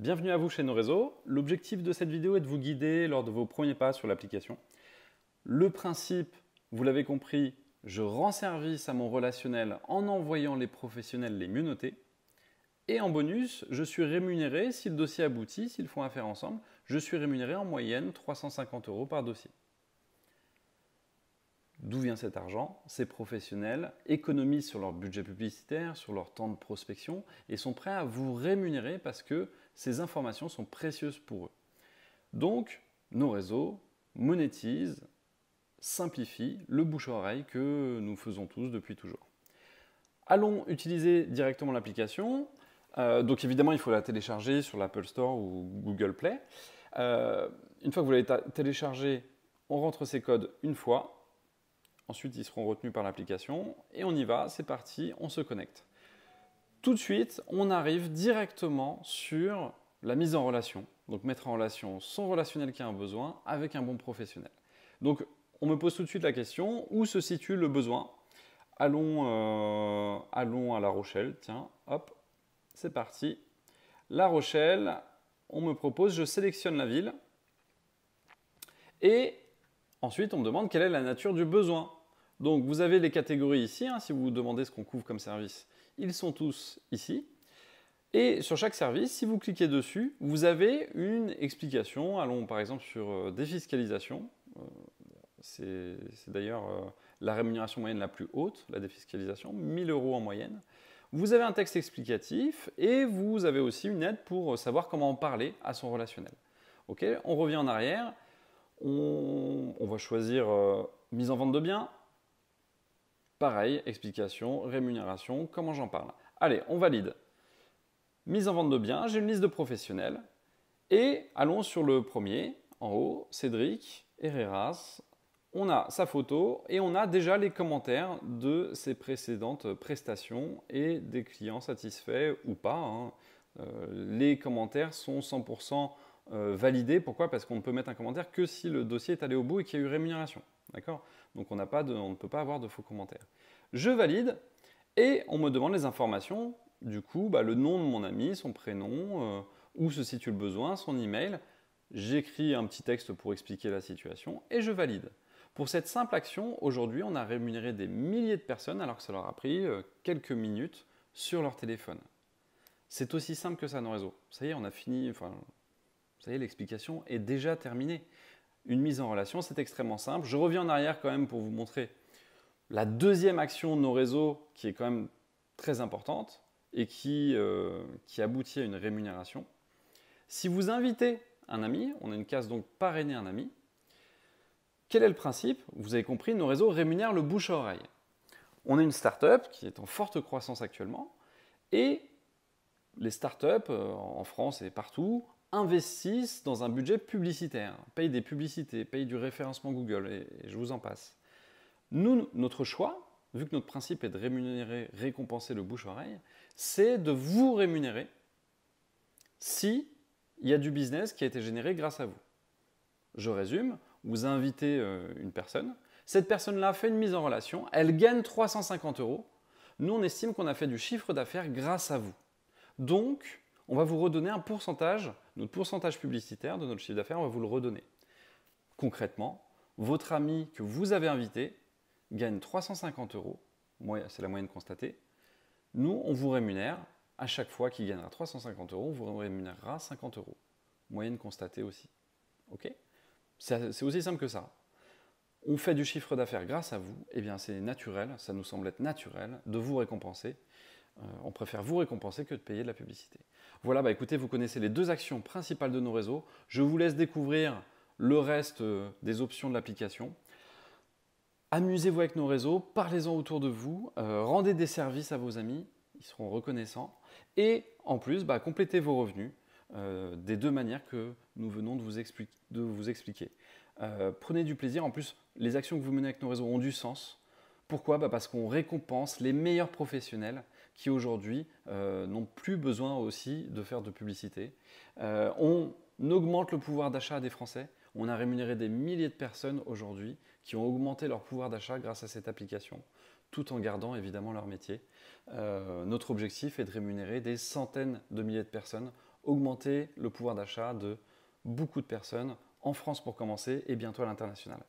Bienvenue à vous chez nos réseaux. L'objectif de cette vidéo est de vous guider lors de vos premiers pas sur l'application. Le principe, vous l'avez compris, je rends service à mon relationnel en envoyant les professionnels les mieux notés. Et en bonus, je suis rémunéré, si le dossier aboutit, s'ils font affaire ensemble, je suis rémunéré en moyenne 350 euros par dossier. D'où vient cet argent Ces professionnels économisent sur leur budget publicitaire, sur leur temps de prospection et sont prêts à vous rémunérer parce que ces informations sont précieuses pour eux. Donc, nos réseaux monétisent, simplifient le bouche-oreille que nous faisons tous depuis toujours. Allons utiliser directement l'application. Euh, donc évidemment, il faut la télécharger sur l'Apple Store ou Google Play. Euh, une fois que vous l'avez téléchargée, on rentre ces codes une fois. Ensuite, ils seront retenus par l'application. Et on y va, c'est parti, on se connecte. Tout de suite, on arrive directement sur la mise en relation. Donc mettre en relation son relationnel qui a un besoin avec un bon professionnel. Donc on me pose tout de suite la question, où se situe le besoin euh, allons, à La Rochelle, tiens, hop, c'est parti. La Rochelle, on me propose, je sélectionne la ville. Et ensuite, on me demande quelle est la nature du besoin. Donc vous avez les catégories ici, hein, si vous vous demandez ce qu'on couvre comme service ils sont tous ici. Et sur chaque service, si vous cliquez dessus, vous avez une explication. Allons par exemple sur euh, défiscalisation. Euh, c'est d'ailleurs euh, la rémunération moyenne la plus haute, la défiscalisation, 1000 euros en moyenne. Vous avez un texte explicatif et vous avez aussi une aide pour savoir comment en parler à son relationnel. Okay on revient en arrière, on, va choisir mise en vente de biens, Pareil, explication, rémunération, comment j'en parle. Allez, on valide. Mise en vente de biens, j'ai une liste de professionnels. Et allons sur le premier, en haut, Cédric Herreras. On a sa photo et on a déjà les commentaires de ses précédentes prestations et des clients satisfaits ou pas. Hein. Euh, les commentaires sont 100% euh, validés. Pourquoi Parce qu'on ne peut mettre un commentaire que si le dossier est allé au bout et qu'il y a eu rémunération. D'accord Donc on, ne peut pas avoir de faux commentaires. Je valide et on me demande les informations. Du coup, bah, le nom de mon ami, son prénom, euh, où se situe le besoin, son email. J'écris un petit texte pour expliquer la situation et je valide. Pour cette simple action, aujourd'hui, on a rémunéré des milliers de personnes alors que ça leur a pris euh, quelques minutes sur leur téléphone. C'est aussi simple que ça nos réseaux. Ça y est, on a fini. ça y est, l'explication est déjà terminée une mise en relation. C'est extrêmement simple. Je reviens en arrière quand même pour vous montrer la deuxième action de nos réseaux qui est quand même très importante et qui, euh, qui aboutit à une rémunération. Si vous invitez un ami, on a une case donc parrainer un ami, quel est le principe Vous avez compris, nos réseaux rémunèrent le bouche à oreille. On est une start-up qui est en forte croissance actuellement et les startups euh, en France et partout investissent dans un budget publicitaire, payent des publicités, payent du référencement Google, et, je vous en passe. Nous, notre choix, vu que notre principe est de rémunérer, récompenser le bouche-oreille, c'est de vous rémunérer s'il il y a du business qui a été généré grâce à vous. Je résume, vous invitez euh, une personne, cette personne-là fait une mise en relation, elle gagne 350 euros, nous on estime qu'on a fait du chiffre d'affaires grâce à vous. Donc, on va vous redonner un pourcentage notre pourcentage publicitaire de notre chiffre d'affaires, on va vous le redonner. Concrètement, votre ami que vous avez invité gagne 350 euros, c'est la moyenne constatée. Nous, on vous rémunère à chaque fois qu'il gagnera 350 euros, on vous rémunérera 50 euros. Moyenne constatée aussi. Ok C'est aussi simple que ça. On fait du chiffre d'affaires grâce à vous, et eh bien c'est naturel, ça nous semble être naturel de vous récompenser. Euh, on préfère vous récompenser que de payer de la publicité. Voilà, bah écoutez, vous connaissez les deux actions principales de nos réseaux. Je vous laisse découvrir le reste euh, des options de l'application. Amusez-vous avec nos réseaux, parlez-en autour de vous, euh, rendez des services à vos amis, ils seront reconnaissants. Et en plus, bah, complétez vos revenus des deux manières que nous venons de vous, expliquer. prenez du plaisir. En plus, les actions que vous menez avec nos réseaux ont du sens. Pourquoi bah, Parce qu'on récompense les meilleurs professionnels qui aujourd'hui euh, n'ont plus besoin aussi de faire de publicité. Euh, on augmente le pouvoir d'achat des Français. On a rémunéré des milliers de personnes aujourd'hui qui ont augmenté leur pouvoir d'achat grâce à cette application, tout en gardant évidemment leur métier. Euh, notre objectif est de rémunérer des centaines de milliers de personnes, augmenter le pouvoir d'achat de beaucoup de personnes en France pour commencer et bientôt à l'international.